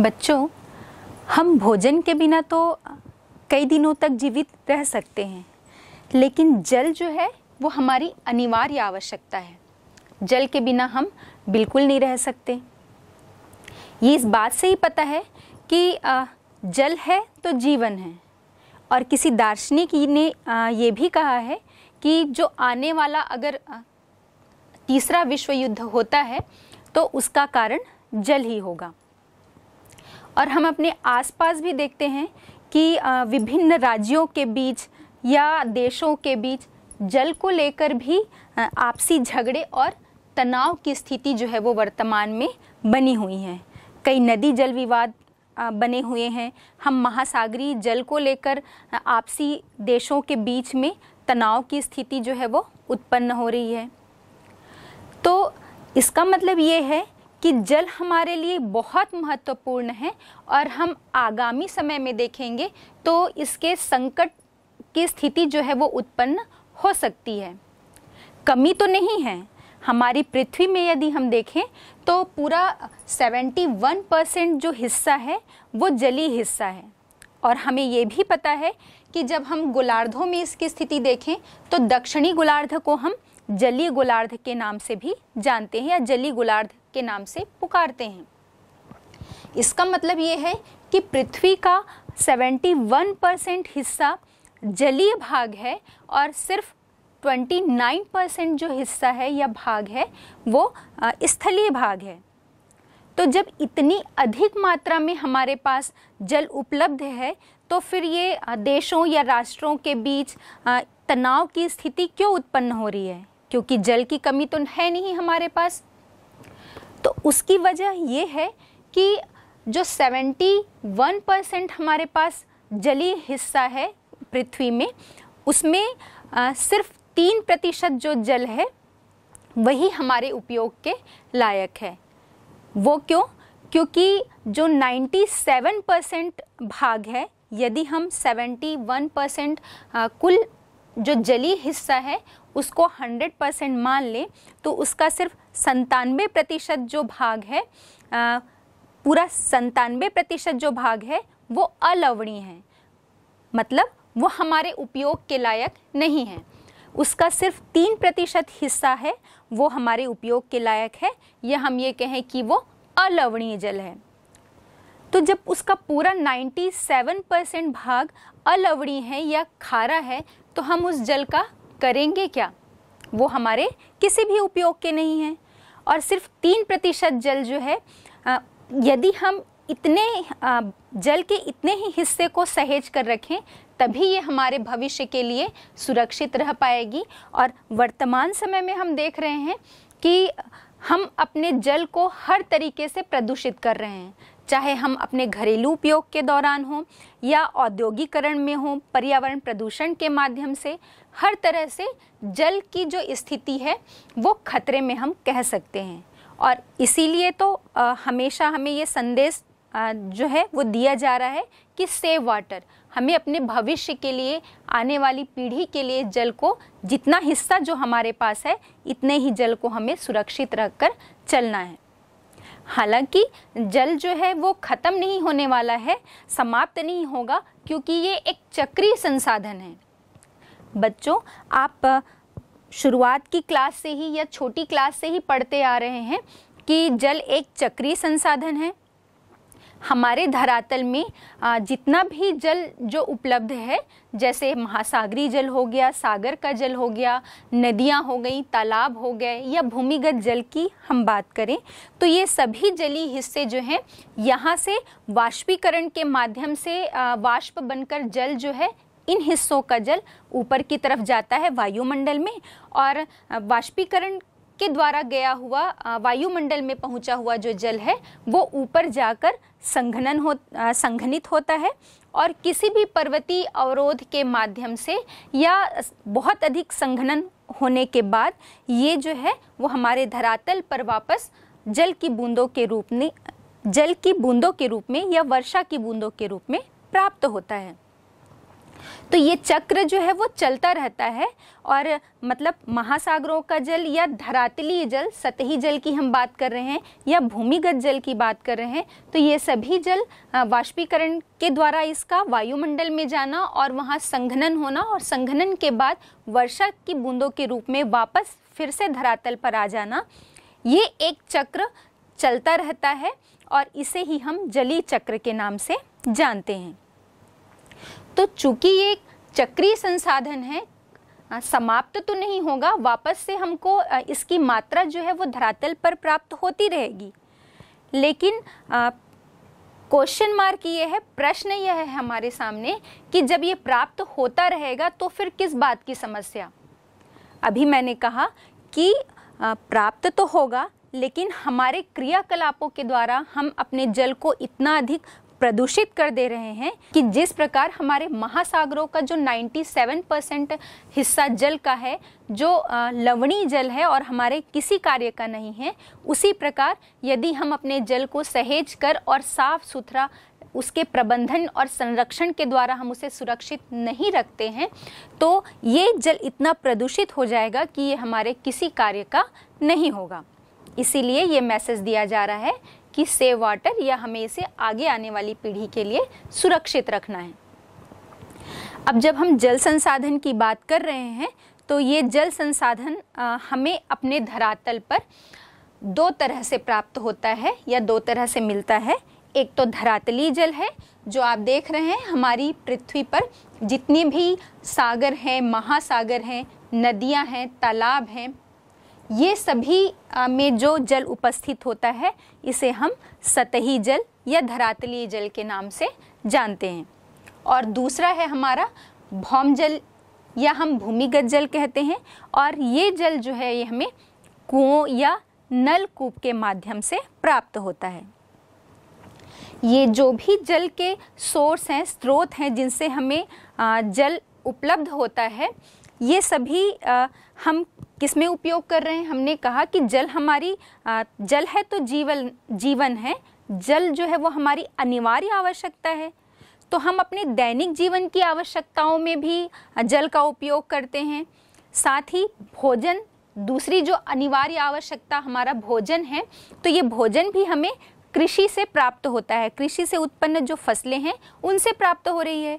बच्चों हम भोजन के बिना तो कई दिनों तक जीवित रह सकते हैं लेकिन जल जो है वो हमारी अनिवार्य आवश्यकता है जल के बिना हम बिल्कुल नहीं रह सकते ये इस बात से ही पता है कि जल है तो जीवन है और किसी दार्शनिक ने ये भी कहा है कि जो आने वाला अगर तीसरा विश्व युद्ध होता है तो उसका कारण जल ही होगा और हम अपने आसपास भी देखते हैं कि विभिन्न राज्यों के बीच या देशों के बीच जल को लेकर भी आपसी झगड़े और तनाव की स्थिति जो है वो वर्तमान में बनी हुई है कई नदी जल विवाद बने हुए हैं हम महासागरीय जल को लेकर आपसी देशों के बीच में तनाव की स्थिति जो है वो उत्पन्न हो रही है तो इसका मतलब ये है कि जल हमारे लिए बहुत महत्वपूर्ण है और हम आगामी समय में देखेंगे तो इसके संकट की स्थिति जो है वो उत्पन्न हो सकती है कमी तो नहीं है हमारी पृथ्वी में यदि हम देखें तो पूरा 71 परसेंट जो हिस्सा है वो जली हिस्सा है और हमें ये भी पता है कि जब हम गोलार्धों में इसकी स्थिति देखें तो दक्षिणी गोलार्ध को हम जली गोलार्ध के नाम से भी जानते हैं या जली गोलार्ध के नाम से पुकारते हैं इसका मतलब ये है कि पृथ्वी का 71 परसेंट हिस्सा जलीय भाग है और सिर्फ 29 परसेंट जो हिस्सा है या भाग है वो स्थलीय भाग है तो जब इतनी अधिक मात्रा में हमारे पास जल उपलब्ध है तो फिर ये देशों या राष्ट्रों के बीच तनाव की स्थिति क्यों उत्पन्न हो रही है क्योंकि जल की कमी तो है नहीं हमारे पास तो उसकी वजह ये है कि जो 71 परसेंट हमारे पास जलीय हिस्सा है पृथ्वी में उसमें आ, सिर्फ तीन प्रतिशत जो जल है वही हमारे उपयोग के लायक है वो क्यों क्योंकि जो 97 परसेंट भाग है यदि हम 71 परसेंट कुल जो जली हिस्सा है उसको 100 परसेंट मान लें तो उसका सिर्फ संतानवे प्रतिशत जो भाग है आ, पूरा संतानवे प्रतिशत जो भाग है वो अलवणीय है मतलब वो हमारे उपयोग के लायक नहीं है उसका सिर्फ तीन प्रतिशत हिस्सा है वो हमारे उपयोग के लायक है या हम ये कहें कि वो अलवणीय जल है तो जब उसका पूरा 97 परसेंट भाग अलवणीय है या खारा है तो हम उस जल का करेंगे क्या वो हमारे किसी भी उपयोग के नहीं हैं और सिर्फ तीन प्रतिशत जल जो है यदि हम इतने जल के इतने ही हिस्से को सहेज कर रखें तभी ये हमारे भविष्य के लिए सुरक्षित रह पाएगी और वर्तमान समय में हम देख रहे हैं कि हम अपने जल को हर तरीके से प्रदूषित कर रहे हैं चाहे हम अपने घरेलू उपयोग के दौरान हों या औद्योगिकरण में हों पर्यावरण प्रदूषण के माध्यम से हर तरह से जल की जो स्थिति है वो खतरे में हम कह सकते हैं और इसीलिए तो आ, हमेशा हमें ये संदेश आ, जो है वो दिया जा रहा है कि सेव वाटर हमें अपने भविष्य के लिए आने वाली पीढ़ी के लिए जल को जितना हिस्सा जो हमारे पास है इतने ही जल को हमें सुरक्षित रखकर चलना है हालांकि जल जो है वो ख़त्म नहीं होने वाला है समाप्त नहीं होगा क्योंकि ये एक चक्रीय संसाधन है बच्चों आप शुरुआत की क्लास से ही या छोटी क्लास से ही पढ़ते आ रहे हैं कि जल एक चक्रीय संसाधन है हमारे धरातल में जितना भी जल जो उपलब्ध है जैसे महासागरी जल हो गया सागर का जल हो गया नदियाँ हो गई तालाब हो गए या भूमिगत जल की हम बात करें तो ये सभी जली हिस्से जो हैं यहाँ से वाष्पीकरण के माध्यम से वाष्प बनकर जल जो है इन हिस्सों का जल ऊपर की तरफ जाता है वायुमंडल में और वाष्पीकरण के द्वारा गया हुआ वायुमंडल में पहुंचा हुआ जो जल है वो ऊपर जाकर संघनन हो संघनित होता है और किसी भी पर्वतीय अवरोध के माध्यम से या बहुत अधिक संघनन होने के बाद ये जो है वो हमारे धरातल पर वापस जल की बूंदों के रूप में जल की बूंदों के रूप में या वर्षा की बूंदों के रूप में प्राप्त होता है तो ये चक्र जो है वो चलता रहता है और मतलब महासागरों का जल या धरातलीय जल सतही जल की हम बात कर रहे हैं या भूमिगत जल की बात कर रहे हैं तो ये सभी जल वाष्पीकरण के द्वारा इसका वायुमंडल में जाना और वहाँ संघनन होना और संघनन के बाद वर्षा की बूंदों के रूप में वापस फिर से धरातल पर आ जाना ये एक चक्र चलता रहता है और इसे ही हम जली चक्र के नाम से जानते हैं तो चूंकि ये चक्रीय संसाधन है समाप्त तो नहीं होगा वापस से हमको इसकी मात्रा जो है वो धरातल पर प्राप्त होती रहेगी लेकिन क्वेश्चन मार्क ये है प्रश्न यह है हमारे सामने कि जब ये प्राप्त होता रहेगा तो फिर किस बात की समस्या अभी मैंने कहा कि प्राप्त तो होगा लेकिन हमारे क्रियाकलापों के द्वारा हम अपने जल को इतना अधिक प्रदूषित कर दे रहे हैं कि जिस प्रकार हमारे महासागरों का जो 97 परसेंट हिस्सा जल का है जो लवणीय जल है और हमारे किसी कार्य का नहीं है उसी प्रकार यदि हम अपने जल को सहेज कर और साफ सुथरा उसके प्रबंधन और संरक्षण के द्वारा हम उसे सुरक्षित नहीं रखते हैं तो ये जल इतना प्रदूषित हो जाएगा कि ये हमारे किसी कार्य का नहीं होगा इसीलिए ये मैसेज दिया जा रहा है कि सेव वाटर या हमें इसे आगे आने वाली पीढ़ी के लिए सुरक्षित रखना है अब जब हम जल संसाधन की बात कर रहे हैं तो ये जल संसाधन हमें अपने धरातल पर दो तरह से प्राप्त होता है या दो तरह से मिलता है एक तो धरातली जल है जो आप देख रहे हैं हमारी पृथ्वी पर जितने भी सागर हैं महासागर हैं नदियां हैं तालाब हैं ये सभी में जो जल उपस्थित होता है इसे हम सतही जल या धरातलीय जल के नाम से जानते हैं और दूसरा है हमारा भौम जल या हम भूमिगत जल कहते हैं और ये जल जो है ये हमें कुओं या नलकूप के माध्यम से प्राप्त होता है ये जो भी जल के सोर्स हैं स्रोत हैं जिनसे हमें जल उपलब्ध होता है ये सभी हम किस में उपयोग कर रहे हैं हमने कहा कि जल हमारी जल है तो जीवन जीवन है जल जो है वो हमारी अनिवार्य आवश्यकता है तो हम अपने दैनिक जीवन की आवश्यकताओं में भी जल का उपयोग करते हैं साथ ही भोजन दूसरी जो अनिवार्य आवश्यकता हमारा भोजन है तो ये भोजन भी हमें कृषि से प्राप्त होता है कृषि से उत्पन्न जो फसलें हैं उनसे प्राप्त हो रही है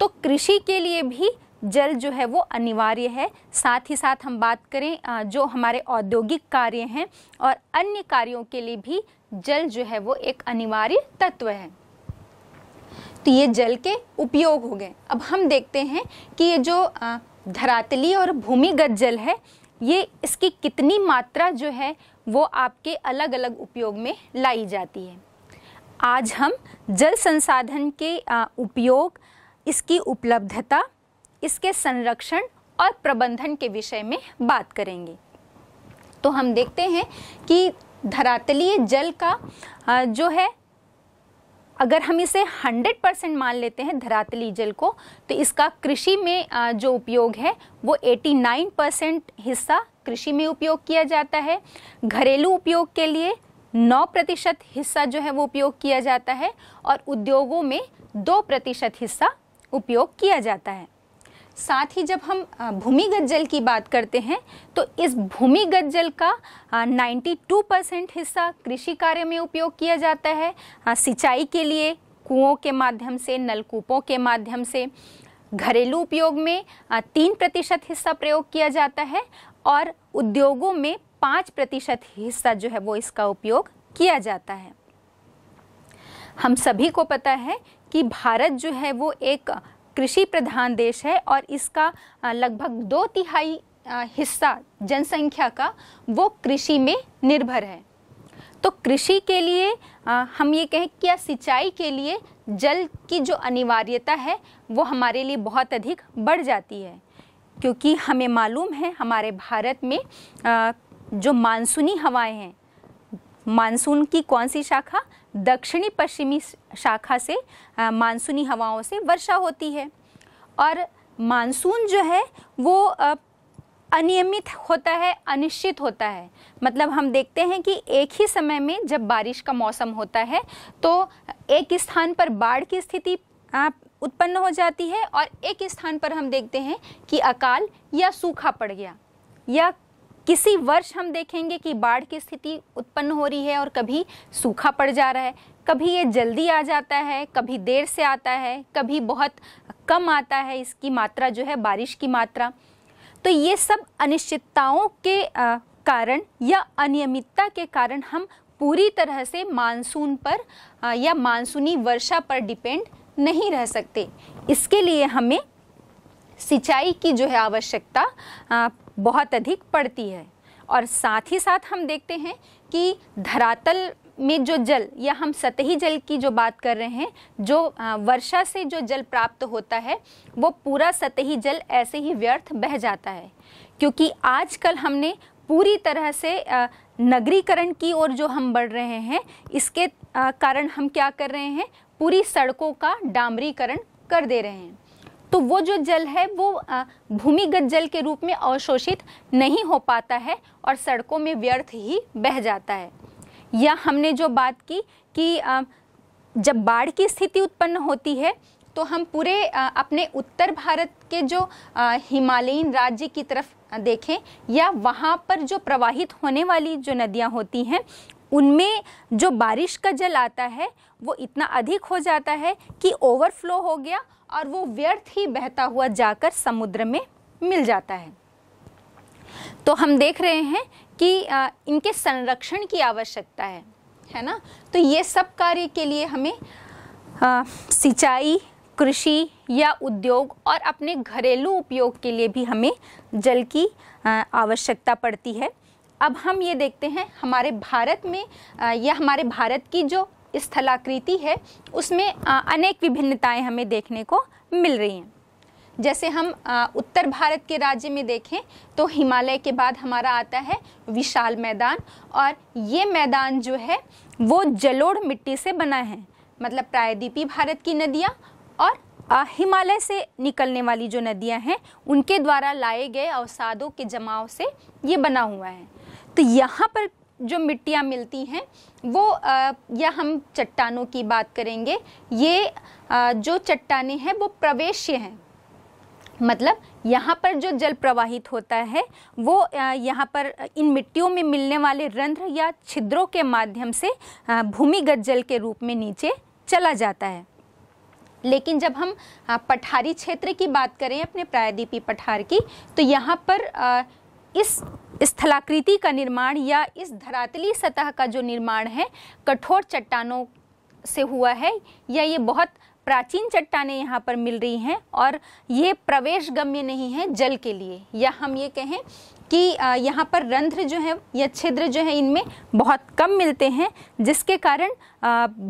तो कृषि के लिए भी जल जो है वो अनिवार्य है साथ ही साथ हम बात करें जो हमारे औद्योगिक कार्य हैं और अन्य कार्यों के लिए भी जल जो है वो एक अनिवार्य तत्व है तो ये जल के उपयोग हो गए अब हम देखते हैं कि ये जो धरातली और भूमिगत जल है ये इसकी कितनी मात्रा जो है वो आपके अलग अलग उपयोग में लाई जाती है आज हम जल संसाधन के उपयोग इसकी उपलब्धता इसके संरक्षण और प्रबंधन के विषय में बात करेंगे तो हम देखते हैं कि धरातलीय जल का जो है अगर हम इसे 100 परसेंट मान लेते हैं धरातली जल को तो इसका कृषि में जो उपयोग है वो 89 परसेंट हिस्सा कृषि में उपयोग किया जाता है घरेलू उपयोग के लिए 9 प्रतिशत हिस्सा जो है वो उपयोग किया जाता है और उद्योगों में 2 प्रतिशत हिस्सा उपयोग किया जाता है साथ ही जब हम भूमिगत जल की बात करते हैं तो इस भूमिगत जल का 92 परसेंट हिस्सा कृषि कार्य में उपयोग किया जाता है सिंचाई के लिए कुओं के माध्यम से नलकूपों के माध्यम से घरेलू उपयोग में तीन प्रतिशत हिस्सा प्रयोग किया जाता है और उद्योगों में पाँच प्रतिशत हिस्सा जो है वो इसका उपयोग किया जाता है हम सभी को पता है कि भारत जो है वो एक कृषि प्रधान देश है और इसका लगभग दो तिहाई हिस्सा जनसंख्या का वो कृषि में निर्भर है तो कृषि के लिए हम ये कहें कि या सिंचाई के लिए जल की जो अनिवार्यता है वो हमारे लिए बहुत अधिक बढ़ जाती है क्योंकि हमें मालूम है हमारे भारत में जो मानसूनी हवाएं हैं मानसून की कौन सी शाखा दक्षिणी पश्चिमी शाखा से मानसूनी हवाओं से वर्षा होती है और मानसून जो है वो अनियमित होता है अनिश्चित होता है मतलब हम देखते हैं कि एक ही समय में जब बारिश का मौसम होता है तो एक स्थान पर बाढ़ की स्थिति उत्पन्न हो जाती है और एक स्थान पर हम देखते हैं कि अकाल या सूखा पड़ गया या किसी वर्ष हम देखेंगे कि बाढ़ की स्थिति उत्पन्न हो रही है और कभी सूखा पड़ जा रहा है कभी ये जल्दी आ जाता है कभी देर से आता है कभी बहुत कम आता है इसकी मात्रा जो है बारिश की मात्रा तो ये सब अनिश्चितताओं के कारण या अनियमितता के कारण हम पूरी तरह से मानसून पर या मानसूनी वर्षा पर डिपेंड नहीं रह सकते इसके लिए हमें सिंचाई की जो है आवश्यकता बहुत अधिक पड़ती है और साथ ही साथ हम देखते हैं कि धरातल में जो जल या हम सतही जल की जो बात कर रहे हैं जो वर्षा से जो जल प्राप्त होता है वो पूरा सतही जल ऐसे ही व्यर्थ बह जाता है क्योंकि आजकल हमने पूरी तरह से नगरीकरण की ओर जो हम बढ़ रहे हैं इसके कारण हम क्या कर रहे हैं पूरी सड़कों का डामरीकरण कर दे रहे हैं तो वो जो जल है वो भूमिगत जल के रूप में अवशोषित नहीं हो पाता है और सड़कों में व्यर्थ ही बह जाता है या हमने जो बात की कि जब बाढ़ की स्थिति उत्पन्न होती है तो हम पूरे अपने उत्तर भारत के जो हिमालयीन राज्य की तरफ देखें या वहाँ पर जो प्रवाहित होने वाली जो नदियाँ होती हैं उनमें जो बारिश का जल आता है वो इतना अधिक हो जाता है कि ओवरफ्लो हो गया और वो व्यर्थ ही बहता हुआ जाकर समुद्र में मिल जाता है तो हम देख रहे हैं कि इनके संरक्षण की आवश्यकता है है ना तो ये सब कार्य के लिए हमें सिंचाई कृषि या उद्योग और अपने घरेलू उपयोग के लिए भी हमें जल की आवश्यकता पड़ती है अब हम ये देखते हैं हमारे भारत में या हमारे भारत की जो स्थलाकृति है उसमें अनेक विभिन्नताएं हमें देखने को मिल रही हैं जैसे हम उत्तर भारत के राज्य में देखें तो हिमालय के बाद हमारा आता है विशाल मैदान और ये मैदान जो है वो जलोढ़ मिट्टी से बना है मतलब प्रायद्वीपी भारत की नदियाँ और हिमालय से निकलने वाली जो नदियाँ हैं उनके द्वारा लाए गए अवसादों के जमाव से ये बना हुआ है तो यहाँ पर जो मिट्टियाँ मिलती हैं वो या हम चट्टानों की बात करेंगे ये जो चट्टाने हैं वो प्रवेश्य हैं मतलब यहाँ पर जो जल प्रवाहित होता है वो यहाँ पर इन मिट्टियों में मिलने वाले रंध्र या छिद्रों के माध्यम से भूमिगत जल के रूप में नीचे चला जाता है लेकिन जब हम पठारी क्षेत्र की बात करें अपने प्रायद्वीपी पठार की तो यहाँ पर इस स्थलाकृति का निर्माण या इस धरातली सतह का जो निर्माण है कठोर चट्टानों से हुआ है या ये बहुत प्राचीन चट्टानें यहाँ पर मिल रही हैं और ये प्रवेश गम्य नहीं है जल के लिए या हम ये कहें कि यहाँ पर रंध्र जो है या छिद्र जो है इनमें बहुत कम मिलते हैं जिसके कारण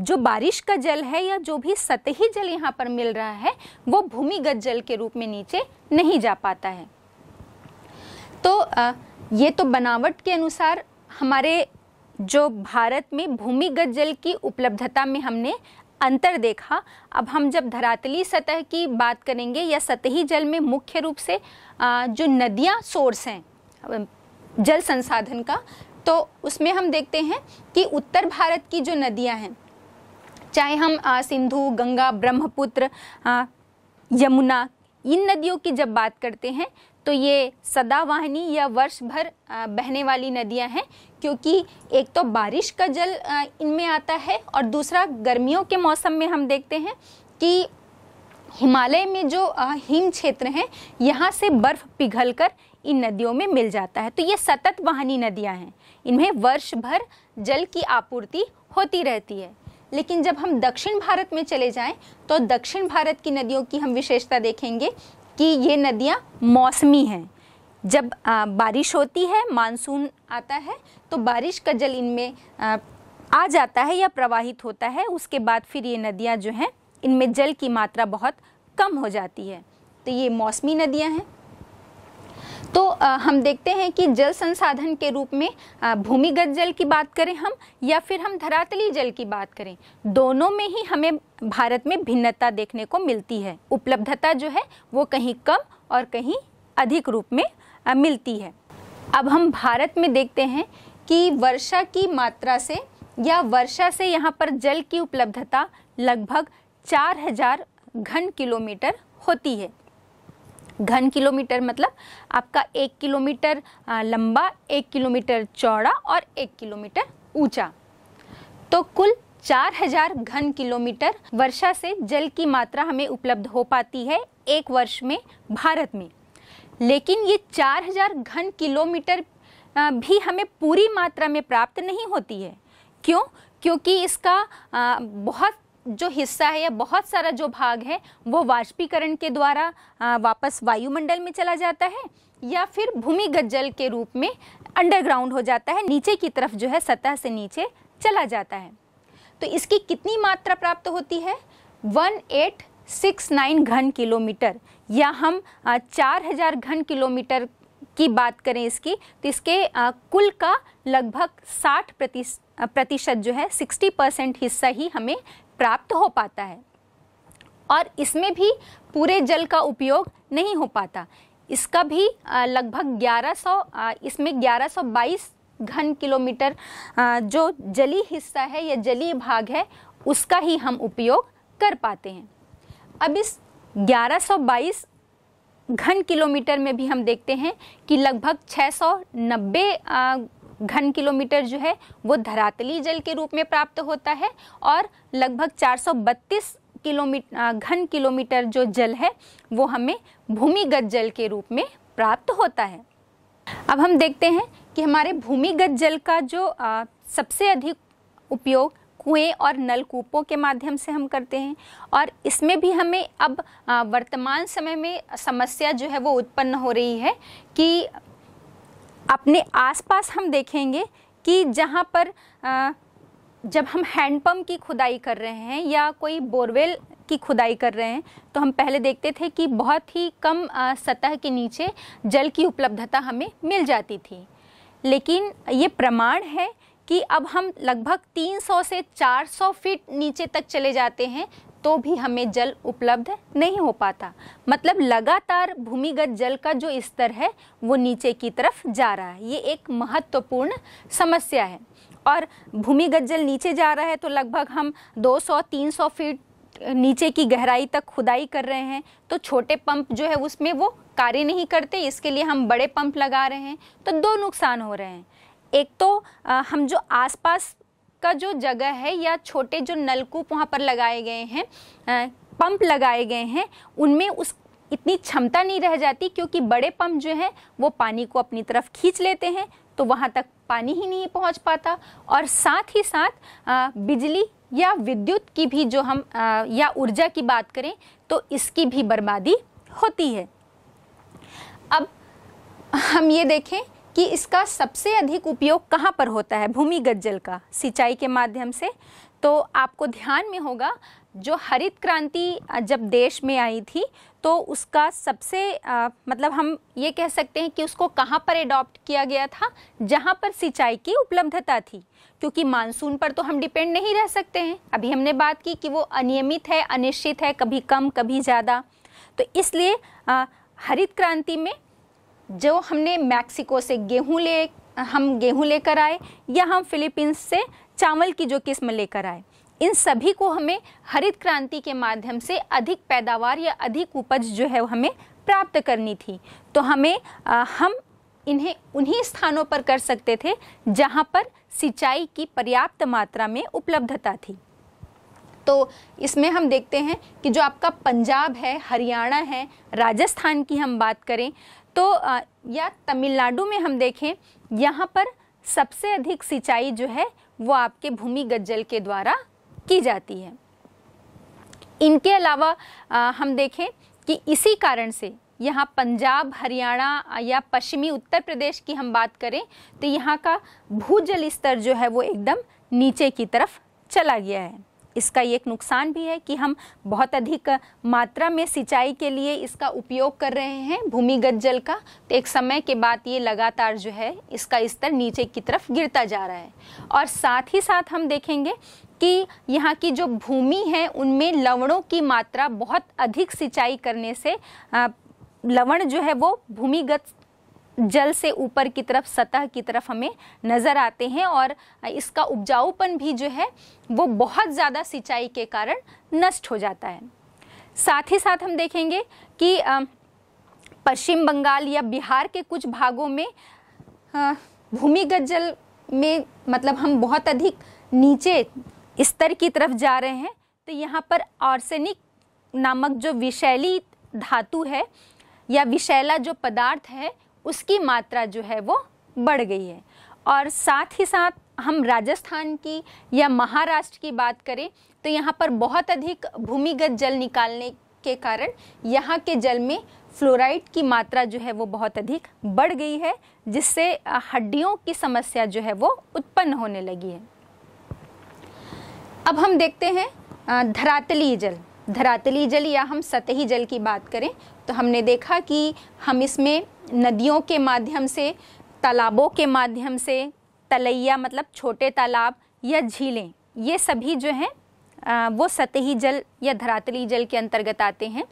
जो बारिश का जल है या जो भी सतही जल यहाँ पर मिल रहा है वो भूमिगत जल के रूप में नीचे नहीं जा पाता है तो आ, ये तो बनावट के अनुसार हमारे जो भारत में भूमिगत जल की उपलब्धता में हमने अंतर देखा अब हम जब धरातली सतह की बात करेंगे या सतही जल में मुख्य रूप से आ, जो नदियाँ सोर्स हैं जल संसाधन का तो उसमें हम देखते हैं कि उत्तर भारत की जो नदियाँ हैं चाहे हम सिंधु गंगा ब्रह्मपुत्र यमुना इन नदियों की जब बात करते हैं तो ये सदावाहनी या वर्ष भर बहने वाली नदियां हैं क्योंकि एक तो बारिश का जल इनमें आता है और दूसरा गर्मियों के मौसम में हम देखते हैं कि हिमालय में जो हिम क्षेत्र हैं यहाँ से बर्फ़ पिघलकर इन नदियों में मिल जाता है तो ये सतत वाहनी नदियाँ हैं इनमें वर्ष भर जल की आपूर्ति होती रहती है लेकिन जब हम दक्षिण भारत में चले जाएं तो दक्षिण भारत की नदियों की हम विशेषता देखेंगे कि ये नदियाँ मौसमी हैं जब आ, बारिश होती है मानसून आता है तो बारिश का जल इनमें आ जाता है या प्रवाहित होता है उसके बाद फिर ये नदियाँ जो हैं इनमें जल की मात्रा बहुत कम हो जाती है तो ये मौसमी नदियाँ हैं तो हम देखते हैं कि जल संसाधन के रूप में भूमिगत जल की बात करें हम या फिर हम धरातली जल की बात करें दोनों में ही हमें भारत में भिन्नता देखने को मिलती है उपलब्धता जो है वो कहीं कम और कहीं अधिक रूप में मिलती है अब हम भारत में देखते हैं कि वर्षा की मात्रा से या वर्षा से यहाँ पर जल की उपलब्धता लगभग 4000 घन किलोमीटर होती है घन किलोमीटर मतलब आपका एक किलोमीटर लंबा एक किलोमीटर चौड़ा और एक किलोमीटर ऊंचा तो कुल 4000 घन किलोमीटर वर्षा से जल की मात्रा हमें उपलब्ध हो पाती है एक वर्ष में भारत में लेकिन ये 4000 घन किलोमीटर भी हमें पूरी मात्रा में प्राप्त नहीं होती है क्यों क्योंकि इसका बहुत जो हिस्सा है या बहुत सारा जो भाग है वो वाष्पीकरण के द्वारा वापस वायुमंडल में चला जाता है या फिर भूमिगत जल के रूप में अंडरग्राउंड हो जाता है नीचे की तरफ जो है सतह से नीचे चला जाता है तो इसकी कितनी मात्रा प्राप्त होती है वन एट सिक्स नाइन घन किलोमीटर या हम चार हजार घन किलोमीटर की बात करें इसकी तो इसके कुल का लगभग साठ प्रतिशत जो है सिक्सटी परसेंट हिस्सा ही हमें प्राप्त हो पाता है और इसमें भी पूरे जल का उपयोग नहीं हो पाता इसका भी लगभग 1100 इसमें 1122 घन किलोमीटर जो जली हिस्सा है या जली भाग है उसका ही हम उपयोग कर पाते हैं अब इस 1122 घन किलोमीटर में भी हम देखते हैं कि लगभग 690 घन किलोमीटर जो है वो धरातली जल के रूप में प्राप्त होता है और लगभग 432 किलोमीटर घन किलोमीटर जो जल है वो हमें भूमिगत जल के रूप में प्राप्त होता है अब हम देखते हैं कि हमारे भूमिगत जल का जो आ, सबसे अधिक उपयोग कुएं और नलकूपों के माध्यम से हम करते हैं और इसमें भी हमें अब वर्तमान समय में समस्या जो है वो उत्पन्न हो रही है कि अपने आसपास हम देखेंगे कि जहाँ पर आ, जब हम हैंडपम्प की खुदाई कर रहे हैं या कोई बोरवेल की खुदाई कर रहे हैं तो हम पहले देखते थे कि बहुत ही कम आ, सतह के नीचे जल की उपलब्धता हमें मिल जाती थी लेकिन ये प्रमाण है कि अब हम लगभग 300 से 400 फीट नीचे तक चले जाते हैं तो भी हमें जल उपलब्ध नहीं हो पाता मतलब लगातार भूमिगत जल का जो स्तर है वो नीचे की तरफ जा रहा है ये एक महत्वपूर्ण समस्या है और भूमिगत जल नीचे जा रहा है तो लगभग हम 200-300 फीट नीचे की गहराई तक खुदाई कर रहे हैं तो छोटे पंप जो है उसमें वो कार्य नहीं करते इसके लिए हम बड़े पंप लगा रहे हैं तो दो नुकसान हो रहे हैं एक तो हम जो आसपास का जो जगह है या छोटे जो नलकूप वहाँ पर लगाए गए हैं पंप लगाए गए हैं उनमें उस इतनी क्षमता नहीं रह जाती क्योंकि बड़े पंप जो हैं वो पानी को अपनी तरफ खींच लेते हैं तो वहाँ तक पानी ही नहीं पहुँच पाता और साथ ही साथ बिजली या विद्युत की भी जो हम या ऊर्जा की बात करें तो इसकी भी बर्बादी होती है अब हम ये देखें कि इसका सबसे अधिक उपयोग कहाँ पर होता है भूमिगत जल का सिंचाई के माध्यम से तो आपको ध्यान में होगा जो हरित क्रांति जब देश में आई थी तो उसका सबसे आ, मतलब हम ये कह सकते हैं कि उसको कहाँ पर एडॉप्ट किया गया था जहाँ पर सिंचाई की उपलब्धता थी क्योंकि मानसून पर तो हम डिपेंड नहीं रह सकते हैं अभी हमने बात की कि वो अनियमित है अनिश्चित है कभी कम कभी ज़्यादा तो इसलिए आ, हरित क्रांति में जो हमने मैक्सिको से गेहूँ ले हम गेहूँ लेकर आए या हम फिलीपींस से चावल की जो किस्म लेकर आए इन सभी को हमें हरित क्रांति के माध्यम से अधिक पैदावार या अधिक उपज जो है हमें प्राप्त करनी थी तो हमें आ, हम इन्हें उन्हीं स्थानों पर कर सकते थे जहाँ पर सिंचाई की पर्याप्त मात्रा में उपलब्धता थी तो इसमें हम देखते हैं कि जो आपका पंजाब है हरियाणा है राजस्थान की हम बात करें तो या तमिलनाडु में हम देखें यहाँ पर सबसे अधिक सिंचाई जो है वो आपके भूमिगत जल के द्वारा की जाती है इनके अलावा आ, हम देखें कि इसी कारण से यहाँ पंजाब हरियाणा या पश्चिमी उत्तर प्रदेश की हम बात करें तो यहाँ का भूजल स्तर जो है वो एकदम नीचे की तरफ चला गया है इसका एक नुकसान भी है कि हम बहुत अधिक मात्रा में सिंचाई के लिए इसका उपयोग कर रहे हैं भूमिगत जल का तो एक समय के बाद ये लगातार जो है इसका स्तर इस नीचे की तरफ गिरता जा रहा है और साथ ही साथ हम देखेंगे कि यहाँ की जो भूमि है उनमें लवणों की मात्रा बहुत अधिक सिंचाई करने से लवण जो है वो भूमिगत जल से ऊपर की तरफ सतह की तरफ हमें नज़र आते हैं और इसका उपजाऊपन भी जो है वो बहुत ज़्यादा सिंचाई के कारण नष्ट हो जाता है साथ ही साथ हम देखेंगे कि पश्चिम बंगाल या बिहार के कुछ भागों में भूमिगत जल में मतलब हम बहुत अधिक नीचे स्तर की तरफ जा रहे हैं तो यहाँ पर आर्सेनिक नामक जो विषैली धातु है या विषैला जो पदार्थ है उसकी मात्रा जो है वो बढ़ गई है और साथ ही साथ हम राजस्थान की या महाराष्ट्र की बात करें तो यहाँ पर बहुत अधिक भूमिगत जल निकालने के कारण यहाँ के जल में फ्लोराइड की मात्रा जो है वो बहुत अधिक बढ़ गई है जिससे हड्डियों की समस्या जो है वो उत्पन्न होने लगी है अब हम देखते हैं धरातली जल धरातली जल या हम सतही जल की बात करें तो हमने देखा कि हम इसमें नदियों के माध्यम से तालाबों के माध्यम से तलैया मतलब छोटे तालाब या झीलें ये सभी जो हैं वो सतही जल या धरातली जल के अंतर्गत आते हैं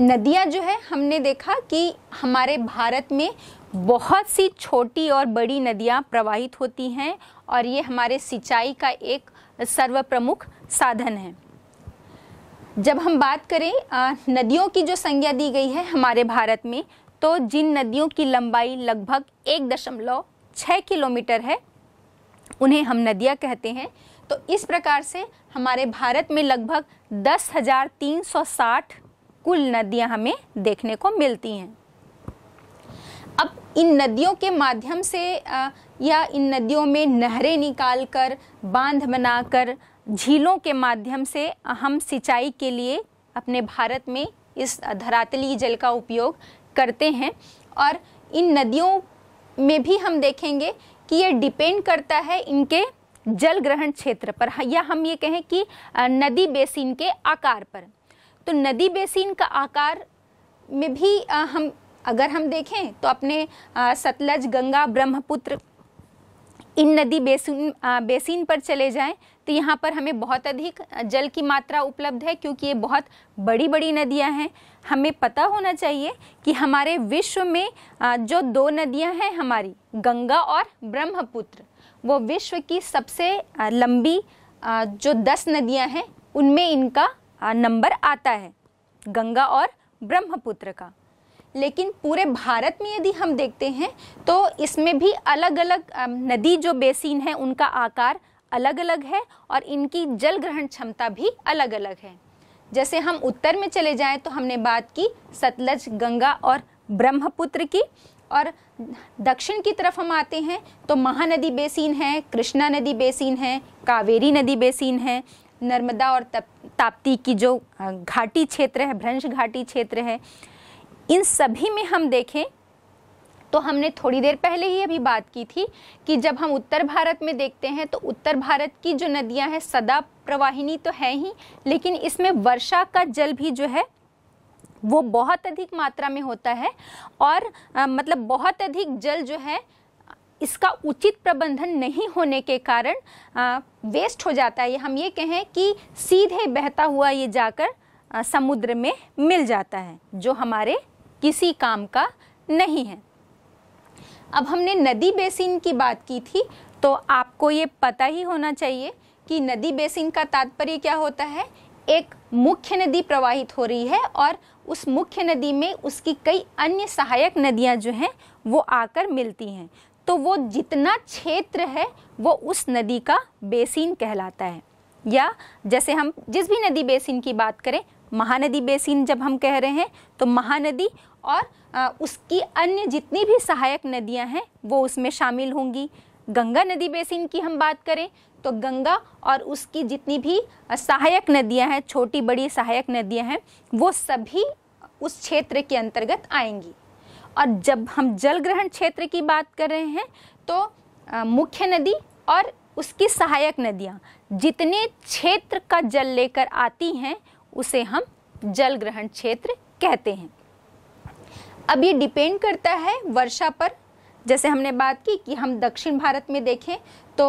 नदियाँ जो है हमने देखा कि हमारे भारत में बहुत सी छोटी और बड़ी नदियाँ प्रवाहित होती हैं और ये हमारे सिंचाई का एक सर्वप्रमुख साधन है जब हम बात करें नदियों की जो संज्ञा दी गई है हमारे भारत में तो जिन नदियों की लंबाई लगभग एक दशमलव छः किलोमीटर है उन्हें हम नदियाँ कहते हैं तो इस प्रकार से हमारे भारत में लगभग दस हज़ार तीन सौ साठ कुल नदियाँ हमें देखने को मिलती हैं अब इन नदियों के माध्यम से या इन नदियों में नहरें निकालकर बांध बनाकर झीलों के माध्यम से हम सिंचाई के लिए अपने भारत में इस धरातली जल का उपयोग करते हैं और इन नदियों में भी हम देखेंगे कि ये डिपेंड करता है इनके जल ग्रहण क्षेत्र पर हाँ, या हम ये कहें कि नदी बेसिन के आकार पर तो नदी बेसिन का आकार में भी हम अगर हम देखें तो अपने सतलज गंगा ब्रह्मपुत्र इन नदी बेसिन बेसिन पर चले जाएं तो यहाँ पर हमें बहुत अधिक जल की मात्रा उपलब्ध है क्योंकि ये बहुत बड़ी बड़ी नदियाँ हैं हमें पता होना चाहिए कि हमारे विश्व में जो दो नदियाँ हैं हमारी गंगा और ब्रह्मपुत्र वो विश्व की सबसे लंबी जो दस नदियाँ हैं उनमें इनका नंबर आता है गंगा और ब्रह्मपुत्र का लेकिन पूरे भारत में यदि हम देखते हैं तो इसमें भी अलग अलग नदी जो बेसिन है उनका आकार अलग अलग है और इनकी जल ग्रहण क्षमता भी अलग अलग है जैसे हम उत्तर में चले जाएं तो हमने बात की सतलज गंगा और ब्रह्मपुत्र की और दक्षिण की तरफ हम आते हैं तो महानदी बेसिन है कृष्णा नदी बेसिन है कावेरी नदी बेसिन है नर्मदा और तप, ताप्ती की जो घाटी क्षेत्र है भ्रंश घाटी क्षेत्र है इन सभी में हम देखें तो हमने थोड़ी देर पहले ही अभी बात की थी कि जब हम उत्तर भारत में देखते हैं तो उत्तर भारत की जो नदियां हैं सदा प्रवाहिनी तो है ही लेकिन इसमें वर्षा का जल भी जो है वो बहुत अधिक मात्रा में होता है और आ, मतलब बहुत अधिक जल जो है इसका उचित प्रबंधन नहीं होने के कारण आ, वेस्ट हो जाता है हम ये कहें कि सीधे बहता हुआ ये जाकर आ, समुद्र में मिल जाता है जो हमारे किसी काम का नहीं है अब हमने नदी बेसिन की बात की थी तो आपको ये पता ही होना चाहिए कि नदी बेसिन का तात्पर्य क्या होता है एक मुख्य नदी प्रवाहित हो रही है और उस मुख्य नदी में उसकी कई अन्य सहायक नदियां जो हैं वो आकर मिलती हैं तो वो जितना क्षेत्र है वो उस नदी का बेसिन कहलाता है या जैसे हम जिस भी नदी बेसिन की बात करें महानदी बेसिन जब हम कह रहे हैं तो महानदी और उसकी अन्य जितनी भी सहायक नदियां हैं वो उसमें शामिल होंगी गंगा नदी बेसिन की हम बात करें तो गंगा और उसकी जितनी भी सहायक नदियां हैं छोटी बड़ी सहायक नदियां हैं वो सभी उस क्षेत्र के अंतर्गत आएंगी और जब हम जल ग्रहण क्षेत्र की बात कर रहे हैं तो मुख्य नदी और उसकी सहायक नदियाँ जितने क्षेत्र का जल लेकर आती हैं उसे हम जल ग्रहण क्षेत्र कहते हैं अब ये डिपेंड करता है वर्षा पर जैसे हमने बात की कि हम दक्षिण भारत में देखें तो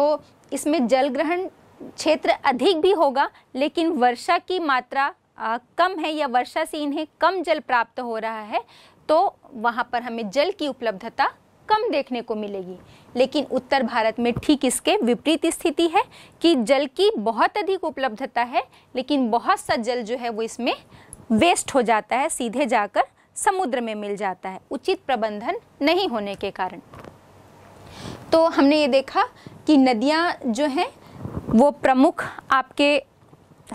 इसमें जल ग्रहण क्षेत्र अधिक भी होगा लेकिन वर्षा की मात्रा आ, कम है या वर्षा से इन्हें कम जल प्राप्त हो रहा है तो वहाँ पर हमें जल की उपलब्धता कम देखने को मिलेगी लेकिन उत्तर भारत में ठीक इसके विपरीत स्थिति है कि जल की बहुत अधिक उपलब्धता है लेकिन बहुत सा जल जो है वो इसमें वेस्ट हो जाता है सीधे जाकर समुद्र में मिल जाता है उचित प्रबंधन नहीं होने के कारण तो हमने ये देखा कि नदियाँ जो हैं वो प्रमुख आपके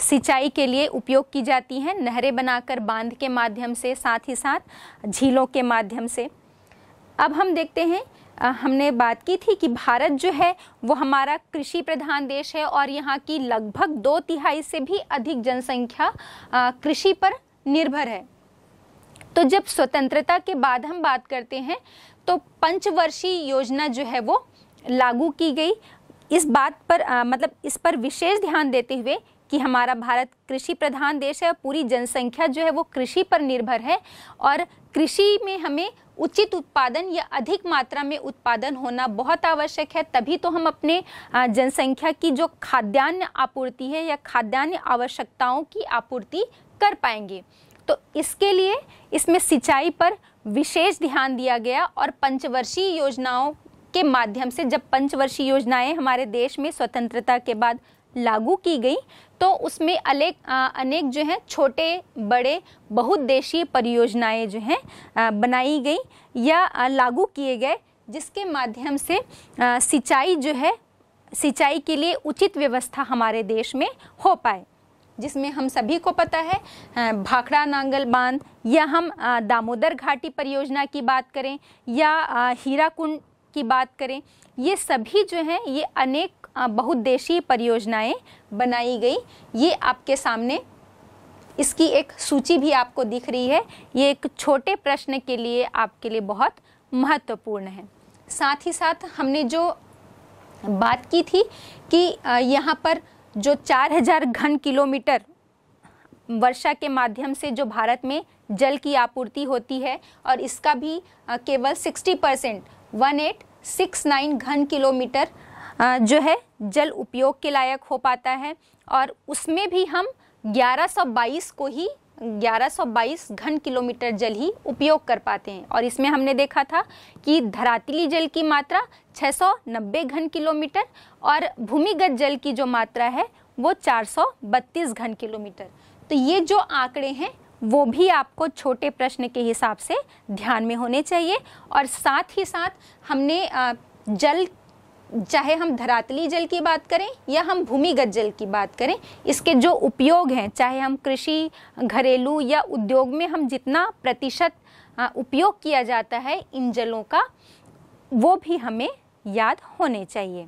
सिंचाई के लिए उपयोग की जाती हैं नहरें बनाकर बांध के माध्यम से साथ ही साथ झीलों के माध्यम से अब हम देखते हैं हमने बात की थी कि भारत जो है वो हमारा कृषि प्रधान देश है और यहाँ की लगभग दो तिहाई से भी अधिक जनसंख्या कृषि पर निर्भर है तो जब स्वतंत्रता के बाद हम बात करते हैं तो पंचवर्षीय योजना जो है वो लागू की गई इस बात पर आ, मतलब इस पर विशेष ध्यान देते हुए कि हमारा भारत कृषि प्रधान देश है पूरी जनसंख्या जो है वो कृषि पर निर्भर है और कृषि में हमें उचित उत्पादन या अधिक मात्रा में उत्पादन होना बहुत आवश्यक है तभी तो हम अपने जनसंख्या की जो खाद्यान्न आपूर्ति है या खाद्यान्न आवश्यकताओं की आपूर्ति कर पाएंगे तो इसके लिए इसमें सिंचाई पर विशेष ध्यान दिया गया और पंचवर्षीय योजनाओं के माध्यम से जब पंचवर्षीय योजनाएं हमारे देश में स्वतंत्रता के बाद लागू की गई तो उसमें अनेक अनेक जो हैं छोटे बड़े बहुउद्देशीय परियोजनाएं जो हैं बनाई गई या लागू किए गए जिसके माध्यम से सिंचाई जो है सिंचाई के लिए उचित व्यवस्था हमारे देश में हो पाए जिसमें हम सभी को पता है भाखड़ा नांगल बांध या हम दामोदर घाटी परियोजना की बात करें या हीराकुंड की बात करें ये सभी जो हैं ये अनेक बहुद्देशीय परियोजनाएं बनाई गई ये आपके सामने इसकी एक सूची भी आपको दिख रही है ये एक छोटे प्रश्न के लिए आपके लिए बहुत महत्वपूर्ण है साथ ही साथ हमने जो बात की थी कि यहाँ पर जो 4000 घन किलोमीटर वर्षा के माध्यम से जो भारत में जल की आपूर्ति होती है और इसका भी केवल 60 percent one eight six nine घन किलोमीटर जो है जल उपयोग के लायक हो पाता है और उसमें भी हम 1122 को ही 1122 घन किलोमीटर जल ही उपयोग कर पाते हैं और इसमें हमने देखा था कि धरातली जल की मात्रा 690 घन किलोमीटर और भूमिगत जल की जो मात्रा है वो 432 घन किलोमीटर तो ये जो आंकड़े हैं वो भी आपको छोटे प्रश्न के हिसाब से ध्यान में होने चाहिए और साथ ही साथ हमने जल चाहे हम धरातली जल की बात करें या हम भूमिगत जल की बात करें इसके जो उपयोग हैं चाहे हम कृषि घरेलू या उद्योग में हम जितना प्रतिशत उपयोग किया जाता है इन जलों का वो भी हमें याद होने चाहिए